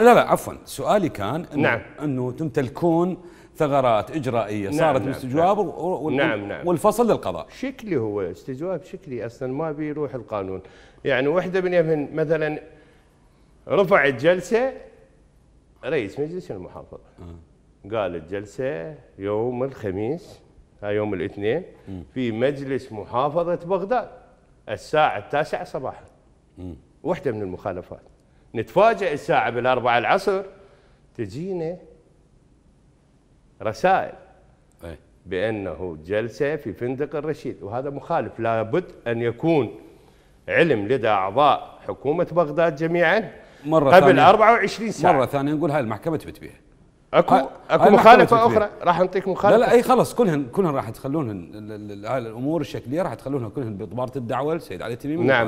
لا لا عفوا سؤالي كان انه نعم. انه تمتلكون ثغرات اجرائيه نعم، صارت نعم مستجواب نعم وال... نعم نعم والفصل للقضاء شكلي هو استجواب شكلي اصلا ما بيروح القانون يعني وحده من يمهن مثلا رفعت جلسه رئيس مجلس المحافظه آه. قال الجلسه يوم الخميس ها يوم الاثنين في مجلس محافظه بغداد الساعه التاسعه صباحا وحده من المخالفات نتفاجئ الساعة بالأربعة العصر تجينا رسائل إيه. بأنه جلسة في فندق الرشيد وهذا مخالف لابد أن يكون علم لدى أعضاء حكومة بغداد جميعا مرة قبل ثانية 24 ساعة مرة ثانية نقول هاي المحكمة تبت بها اكو اكو مخالفه اخرى راح نعطيك مخالفه لا لا اي خلص كلهن كلهن راح تخلونهن الامور الشكليه راح تخلونها كلهن بطباره الدعوه السيد علي تميم نعم